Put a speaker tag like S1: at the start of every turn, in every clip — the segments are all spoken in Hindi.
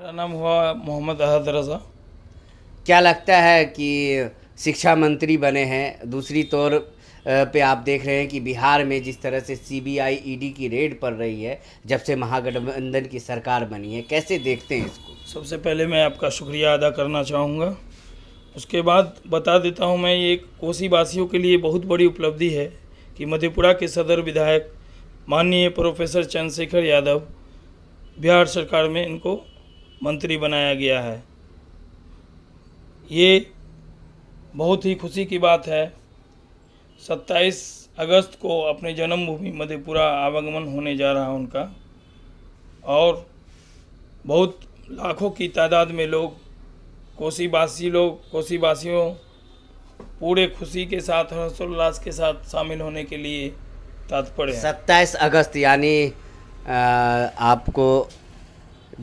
S1: मेरा नाम हुआ मोहम्मद अहद रज़ा
S2: क्या लगता है कि शिक्षा मंत्री बने हैं दूसरी तौर पे आप देख रहे हैं कि बिहार में जिस तरह से सीबीआई ईडी e की रेड पड़ रही
S1: है जब से महागठबंधन की सरकार बनी है कैसे देखते हैं इसको सबसे पहले मैं आपका शुक्रिया अदा करना चाहूँगा उसके बाद बता देता हूँ मैं ये कोसी वासियों के लिए बहुत बड़ी उपलब्धि है कि मधेपुरा के सदर विधायक माननीय प्रोफेसर चंद्रशेखर यादव बिहार सरकार में इनको मंत्री बनाया गया है ये बहुत ही खुशी की बात है 27 अगस्त को अपने जन्मभूमि मधेपुरा आवागमन होने जा रहा है उनका और बहुत लाखों की तादाद में लोग कोसीवासी लोग कोसीवासियों पूरे खुशी के साथ हर्षोल्लास के साथ शामिल होने के लिए तात्पर्य सत्ताईस
S2: अगस्त यानी आपको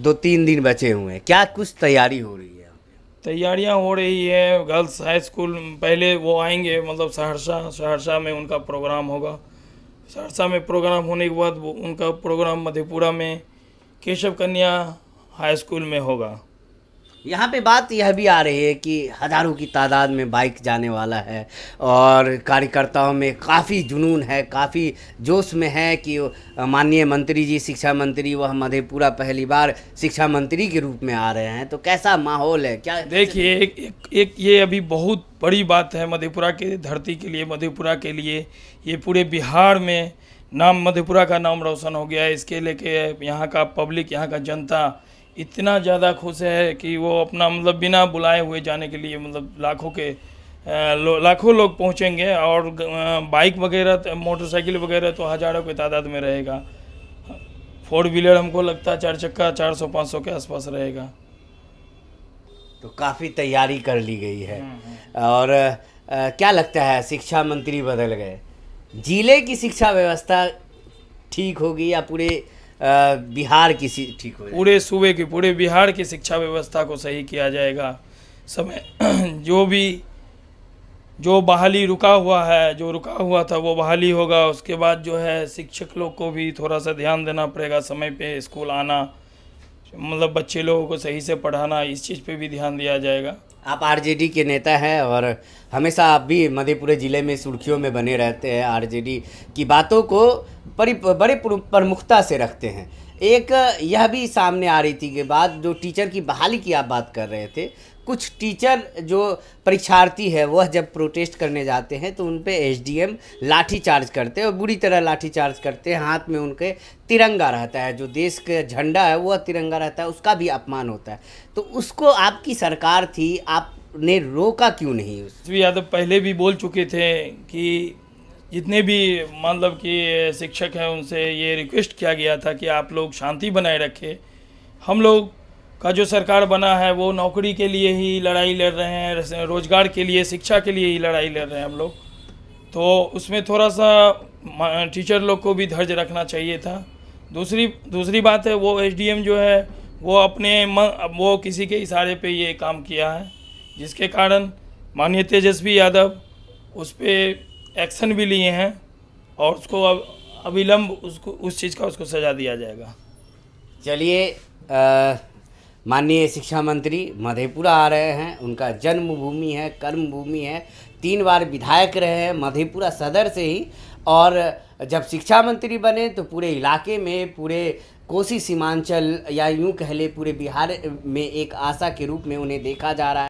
S2: दो तीन दिन बचे हुए हैं क्या कुछ तैयारी हो रही है
S1: तैयारियां हो रही है गर्ल्स हाई स्कूल पहले वो आएंगे मतलब सहरसा सहरसा में उनका प्रोग्राम होगा सहरसा में प्रोग्राम होने के बाद उनका प्रोग्राम मधेपुरा में केशव कन्या हाई स्कूल में होगा
S2: यहाँ पे बात यह भी आ रही है कि हज़ारों की तादाद में बाइक जाने वाला है और कार्यकर्ताओं में काफ़ी जुनून है काफ़ी जोश में है कि माननीय मंत्री जी शिक्षा मंत्री वह मधेपुरा पहली बार शिक्षा मंत्री के रूप में आ रहे हैं तो कैसा
S1: माहौल है क्या देखिए एक, एक, एक ये अभी बहुत बड़ी बात है मधेपुरा के धरती के लिए मधेपुरा के लिए ये पूरे बिहार में नाम मधेपुरा का नाम रोशन हो गया है इसके लेके यहाँ का पब्लिक यहाँ का जनता इतना ज़्यादा खुश है कि वो अपना मतलब बिना बुलाए हुए जाने के लिए मतलब लाखों के लाखों लोग पहुंचेंगे और बाइक वगैरह मोटरसाइकिल वगैरह तो हज़ारों की तादाद में रहेगा फोर व्हीलर हमको लगता है चार चक्का चार सौ पाँच सौ के आसपास रहेगा
S2: तो काफ़ी तैयारी कर ली गई है हम्म, हम्म। और आ, क्या लगता है शिक्षा मंत्री बदल गए जिले की शिक्षा व्यवस्था ठीक होगी या पूरे
S1: बिहार की ठीक हो पूरे सूबे की पूरे बिहार की शिक्षा व्यवस्था को सही किया जाएगा समय जो भी जो बहाली रुका हुआ है जो रुका हुआ था वो बहाली होगा उसके बाद जो है शिक्षक लोग को भी थोड़ा सा ध्यान देना पड़ेगा समय पे स्कूल आना मतलब बच्चे लोगों को सही से पढ़ाना इस चीज़ पे भी ध्यान दिया जाएगा
S2: आप आरजेडी के नेता हैं और हमेशा आप भी मधेपुरा ज़िले में सुर्खियों में बने रहते हैं आरजेडी की बातों को बड़ी बड़े प्रमुखता से रखते हैं एक यह भी सामने आ रही थी कि बात जो टीचर की बहाली की आप बात कर रहे थे कुछ टीचर जो परीक्षार्थी है वह जब प्रोटेस्ट करने जाते हैं तो उन पर एच लाठी चार्ज करते हैं और बुरी तरह लाठी चार्ज करते हैं हाथ में उनके तिरंगा रहता है जो देश का झंडा है वह तिरंगा रहता है उसका भी अपमान होता है तो उसको आपकी सरकार थी आपने रोका क्यों नहीं
S1: यादव पहले भी बोल चुके थे कि जितने भी मतलब कि शिक्षक हैं उनसे ये रिक्वेस्ट किया गया था कि आप लोग शांति बनाए रखें हम लोग का जो सरकार बना है वो नौकरी के लिए ही लड़ाई लड़ रहे हैं रोज़गार के लिए शिक्षा के लिए ही लड़ाई लड़ रहे हैं हम लोग तो उसमें थोड़ा सा टीचर लोग को भी धर्ज रखना चाहिए था दूसरी दूसरी बात है वो एस जो है वो अपने मन वो किसी के इशारे पे ये काम किया है जिसके कारण माननीय तेजस्वी यादव उस पर एक्शन भी लिए हैं और उसको अब अविलंब उसको उस चीज़ का उसको सजा दिया जाएगा चलिए
S2: माननीय शिक्षा मंत्री मधेपुरा आ रहे हैं उनका जन्मभूमि है कर्मभूमि है तीन बार विधायक रहे हैं मधेपुरा सदर से ही और जब शिक्षा मंत्री बने तो पूरे इलाके में पूरे कोसी सीमांचल या यूं कह ले पूरे बिहार में एक आशा के रूप में उन्हें देखा जा रहा है